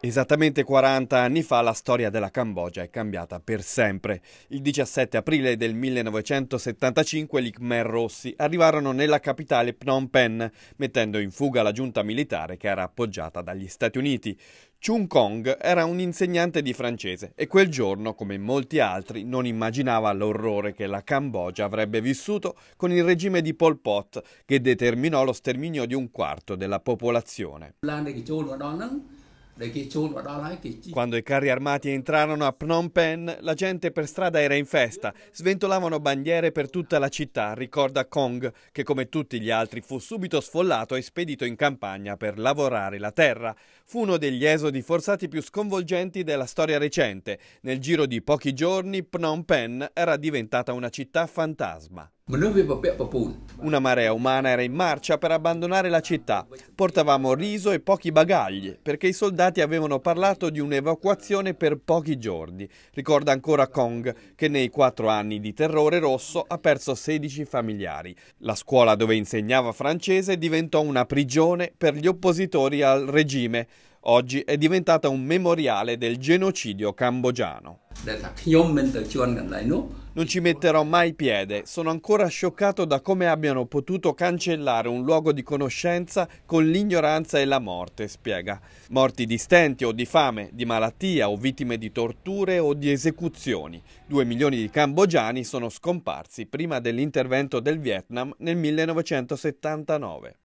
Esattamente 40 anni fa la storia della Cambogia è cambiata per sempre. Il 17 aprile del 1975 gli Khmer Rossi arrivarono nella capitale Phnom Penh, mettendo in fuga la giunta militare che era appoggiata dagli Stati Uniti. Chung Kong era un insegnante di francese e quel giorno, come molti altri, non immaginava l'orrore che la Cambogia avrebbe vissuto con il regime di Pol Pot, che determinò lo sterminio di un quarto della popolazione. Quando i carri armati entrarono a Phnom Penh, la gente per strada era in festa, sventolavano bandiere per tutta la città, ricorda Kong, che come tutti gli altri fu subito sfollato e spedito in campagna per lavorare la terra. Fu uno degli esodi forzati più sconvolgenti della storia recente. Nel giro di pochi giorni Phnom Penh era diventata una città fantasma. Una marea umana era in marcia per abbandonare la città. Portavamo riso e pochi bagagli, perché i soldati avevano parlato di un'evacuazione per pochi giorni. Ricorda ancora Kong, che nei quattro anni di terrore rosso ha perso 16 familiari. La scuola dove insegnava francese diventò una prigione per gli oppositori al regime oggi è diventata un memoriale del genocidio cambogiano. Non ci metterò mai piede, sono ancora scioccato da come abbiano potuto cancellare un luogo di conoscenza con l'ignoranza e la morte, spiega. Morti di stenti o di fame, di malattia o vittime di torture o di esecuzioni. Due milioni di cambogiani sono scomparsi prima dell'intervento del Vietnam nel 1979.